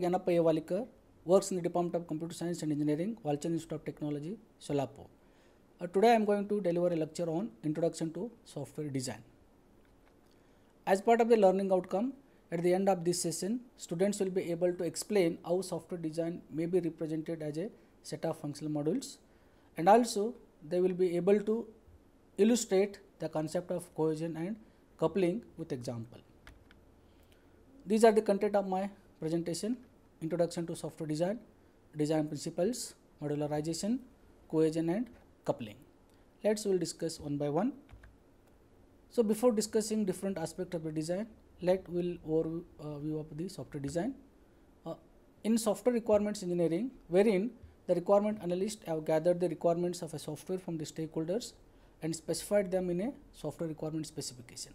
Yanappa Yewalikar works in the Department of Computer Science and Engineering, Walchan Institute of Technology, Solapur. Uh, today I am going to deliver a lecture on Introduction to Software Design. As part of the learning outcome, at the end of this session, students will be able to explain how software design may be represented as a set of functional modules and also they will be able to illustrate the concept of cohesion and coupling with example. These are the content of my presentation. Introduction to Software Design, Design Principles, Modularization, Cohesion and Coupling. Let's will discuss one by one. So before discussing different aspects of the design, let will overview uh, of the software design. Uh, in software requirements engineering, wherein the requirement analysts have gathered the requirements of a software from the stakeholders and specified them in a software requirement specification.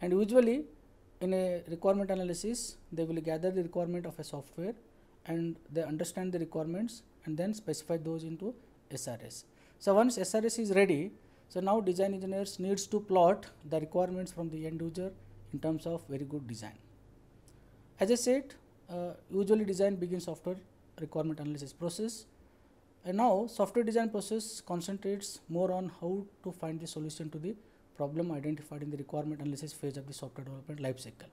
And usually in a requirement analysis, they will gather the requirement of a software and they understand the requirements and then specify those into SRS. So, once SRS is ready, so now design engineers needs to plot the requirements from the end user in terms of very good design. As I said, uh, usually design begins after requirement analysis process and now software design process concentrates more on how to find the solution to the problem identified in the requirement analysis phase of the software development life cycle.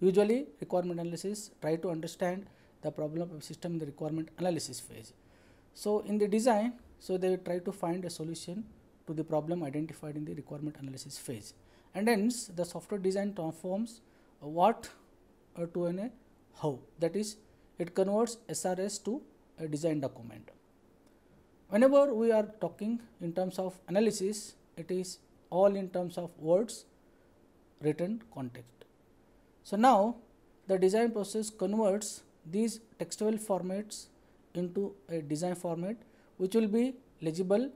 Usually requirement analysis try to understand the problem of system in the requirement analysis phase. So in the design, so they try to find a solution to the problem identified in the requirement analysis phase. And hence the software design transforms what uh, to an uh, how that is it converts SRS to a design document. Whenever we are talking in terms of analysis, it is all in terms of words written context. So, now the design process converts these textual formats into a design format which will be legible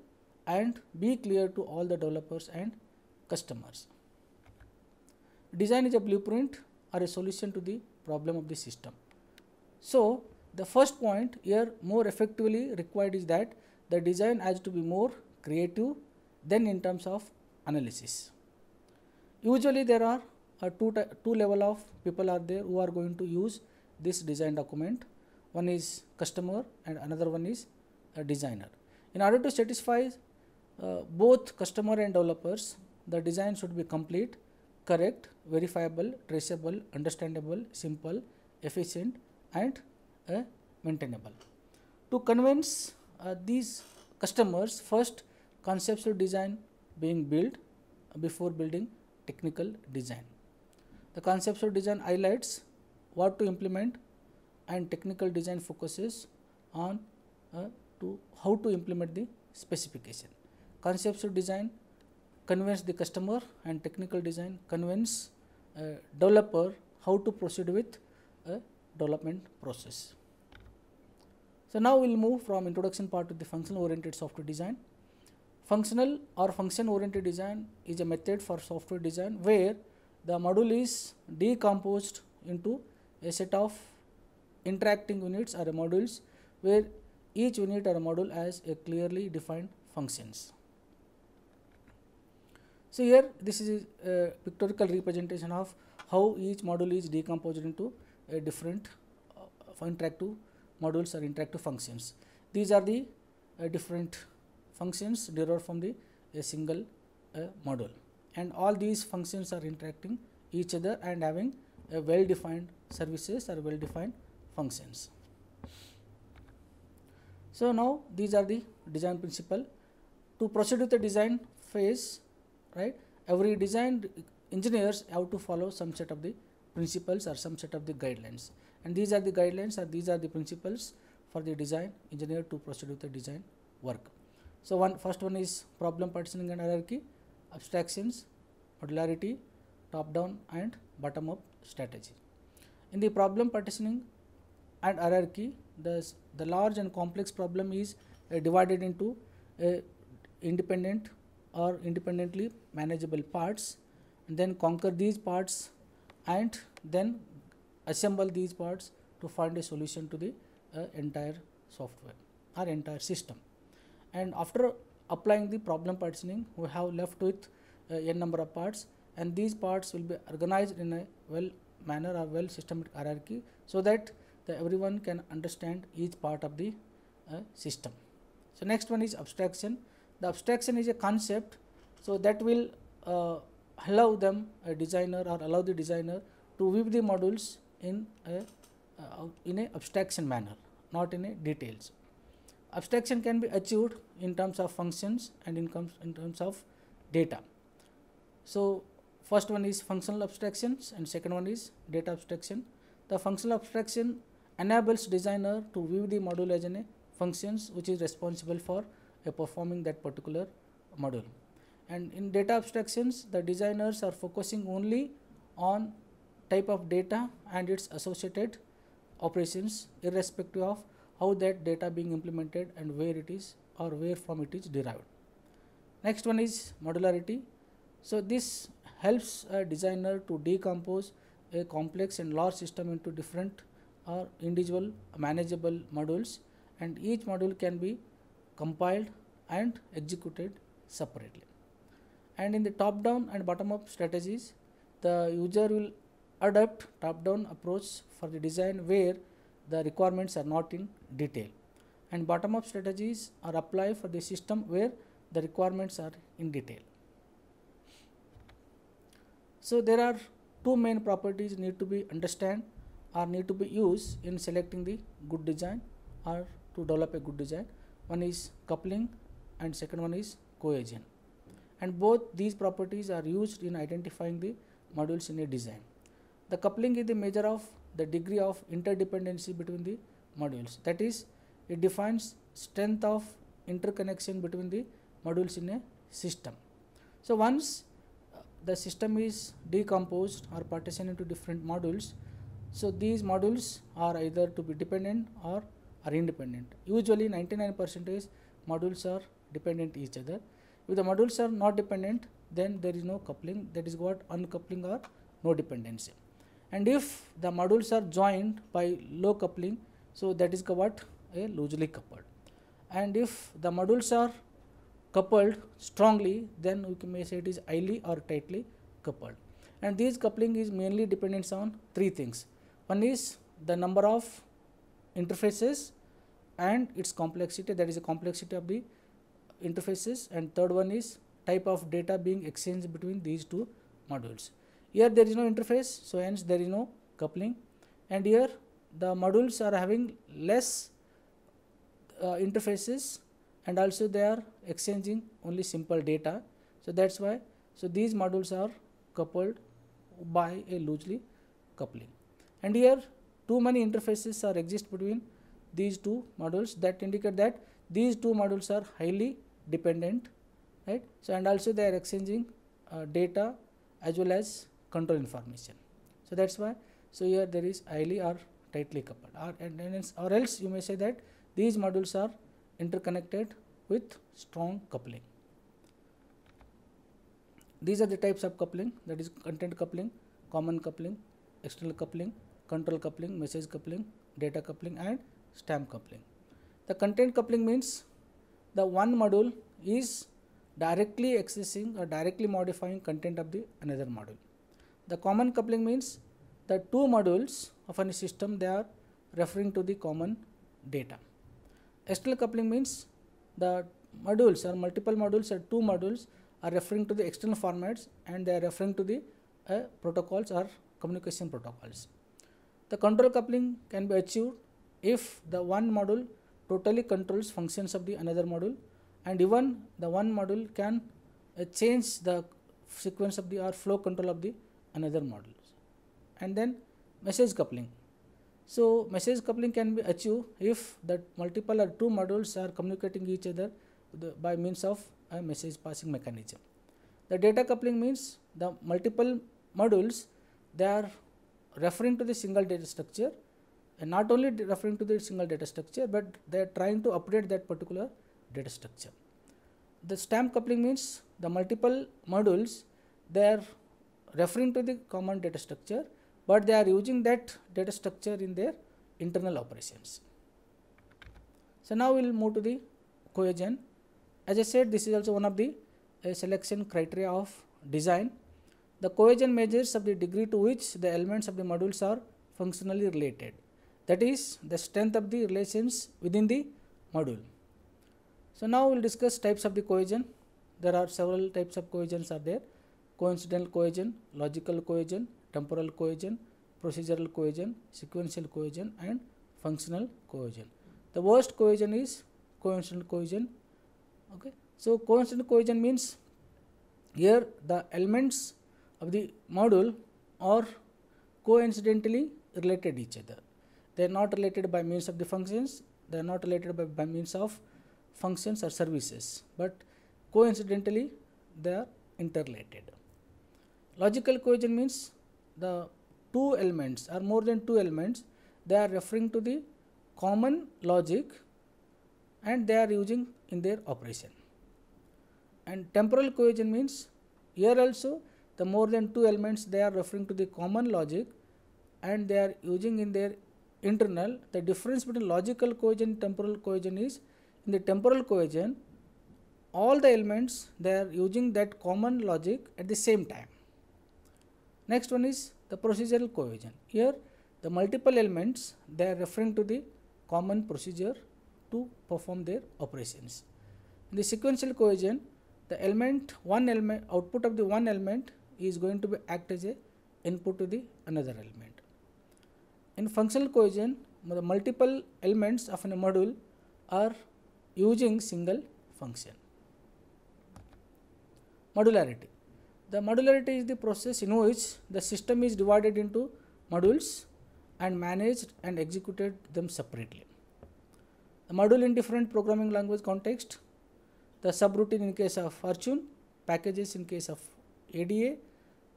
and be clear to all the developers and customers. Design is a blueprint or a solution to the problem of the system. So, the first point here more effectively required is that the design has to be more creative than in terms of analysis. Usually there are uh, two, two level of people are there who are going to use this design document. One is customer and another one is a designer. In order to satisfy uh, both customer and developers, the design should be complete, correct, verifiable, traceable, understandable, simple, efficient and uh, maintainable. To convince uh, these customers, first conceptual design being built before building technical design. The conceptual design highlights what to implement and technical design focuses on uh, to how to implement the specification. Conceptual design convince the customer and technical design convince uh, developer how to proceed with a uh, development process. So, now we will move from introduction part to the functional oriented software design. Functional or function oriented design is a method for software design where the module is decomposed into a set of interacting units or modules where each unit or module has a clearly defined functions. So here this is a pictorial representation of how each module is decomposed into a different uh, interactive modules or interactive functions. These are the uh, different functions derived from the a single uh, module and all these functions are interacting each other and having a well defined services or well defined functions. So, now these are the design principle to proceed with the design phase right every design engineers have to follow some set of the principles or some set of the guidelines and these are the guidelines or these are the principles for the design engineer to proceed with the design work. So, one first one is problem partitioning and hierarchy, abstractions, modularity, top down and bottom up strategy. In the problem partitioning and hierarchy, the, the large and complex problem is uh, divided into uh, independent or independently manageable parts and then conquer these parts and then assemble these parts to find a solution to the uh, entire software or entire system and after applying the problem partitioning we have left with uh, n number of parts and these parts will be organized in a well manner or well systematic hierarchy so that everyone can understand each part of the uh, system. So next one is abstraction. The abstraction is a concept so that will uh, allow them a designer or allow the designer to weave the modules in a uh, in a abstraction manner not in a details abstraction can be achieved in terms of functions and in, in terms of data. So, first one is functional abstractions and second one is data abstraction. The functional abstraction enables designer to view the module as a functions which is responsible for uh, performing that particular module. And in data abstractions, the designers are focusing only on type of data and its associated operations irrespective of how that data being implemented and where it is or where from it is derived. Next one is modularity. So this helps a designer to decompose a complex and large system into different or individual manageable modules and each module can be compiled and executed separately. And in the top down and bottom up strategies, the user will adopt top down approach for the design where the requirements are not in detail and bottom up strategies are applied for the system where the requirements are in detail. So there are two main properties need to be understand or need to be used in selecting the good design or to develop a good design. One is coupling and second one is cohesion and both these properties are used in identifying the modules in a design. The coupling is the measure of the degree of interdependency between the modules that is it defines strength of interconnection between the modules in a system. So, once uh, the system is decomposed or partitioned into different modules, so these modules are either to be dependent or are independent. Usually 99 percent of modules are dependent each other. If the modules are not dependent, then there is no coupling that is what uncoupling or no dependency. And if the modules are joined by low coupling, so, that is what a loosely coupled and if the modules are coupled strongly then we may say it is highly or tightly coupled and this coupling is mainly dependent on three things. One is the number of interfaces and its complexity that is the complexity of the interfaces and third one is type of data being exchanged between these two modules. Here there is no interface so hence there is no coupling and here the modules are having less uh, interfaces and also they are exchanging only simple data so that's why so these modules are coupled by a loosely coupling and here too many interfaces are exist between these two modules that indicate that these two modules are highly dependent right so and also they are exchanging uh, data as well as control information so that's why so here there is highly or tightly coupled or, and, and, or else you may say that these modules are interconnected with strong coupling. These are the types of coupling that is content coupling, common coupling, external coupling, control coupling, message coupling, data coupling and stamp coupling. The content coupling means the one module is directly accessing or directly modifying content of the another module. The common coupling means the two modules of any system they are referring to the common data. External coupling means the modules or multiple modules or two modules are referring to the external formats and they are referring to the uh, protocols or communication protocols. The control coupling can be achieved if the one module totally controls functions of the another module and even the one module can uh, change the sequence of the or flow control of the another module and then message coupling. So, message coupling can be achieved if the multiple or two modules are communicating each other by means of a message passing mechanism. The data coupling means the multiple modules they are referring to the single data structure and not only referring to the single data structure, but they are trying to update that particular data structure. The stamp coupling means the multiple modules they are referring to the common data structure but they are using that data structure in their internal operations. So, now we will move to the cohesion. As I said, this is also one of the uh, selection criteria of design. The cohesion measures of the degree to which the elements of the modules are functionally related. That is the strength of the relations within the module. So, now we will discuss types of the cohesion. There are several types of cohesions are there coincidental cohesion, logical cohesion, temporal cohesion, procedural cohesion, sequential cohesion and functional cohesion. The worst cohesion is coincidental cohesion. Okay. So, coincidental cohesion means here the elements of the module are coincidentally related each other. They are not related by means of the functions, they are not related by, by means of functions or services, but coincidentally they are interrelated. Logical cohesion means the two elements or more than two elements they are referring to the common logic and they are using in their operation. And temporal cohesion means here also the more than two elements they are referring to the common logic and they are using in their internal the difference between logical cohesion and temporal cohesion is in the temporal cohesion all the elements they are using that common logic at the same time Next one is the procedural cohesion. Here the multiple elements they are referring to the common procedure to perform their operations. In the sequential cohesion, the element one element output of the one element is going to be act as a input to the another element. In functional cohesion, the multiple elements of a module are using single function. Modularity. The modularity is the process in which the system is divided into modules and managed and executed them separately. The module in different programming language context, the subroutine in case of Fortune, packages in case of ADA,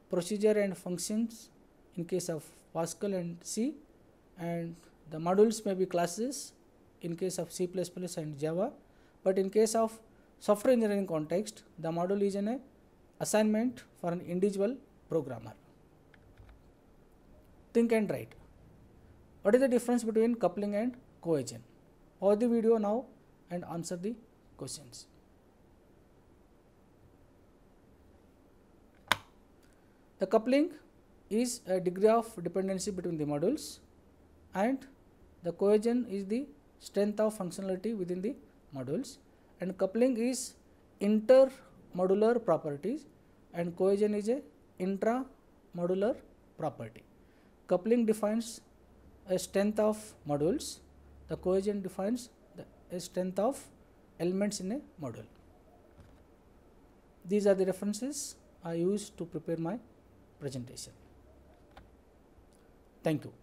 procedure and functions in case of Pascal and C, and the modules may be classes in case of C++ and Java, but in case of software engineering context, the module is in a assignment for an individual programmer. Think and write. What is the difference between coupling and cohesion? Pause the video now and answer the questions. The coupling is a degree of dependency between the modules and the cohesion is the strength of functionality within the modules and coupling is intermodular properties and cohesion is a intramodular property. Coupling defines a strength of modules, the cohesion defines the strength of elements in a module. These are the references I used to prepare my presentation. Thank you.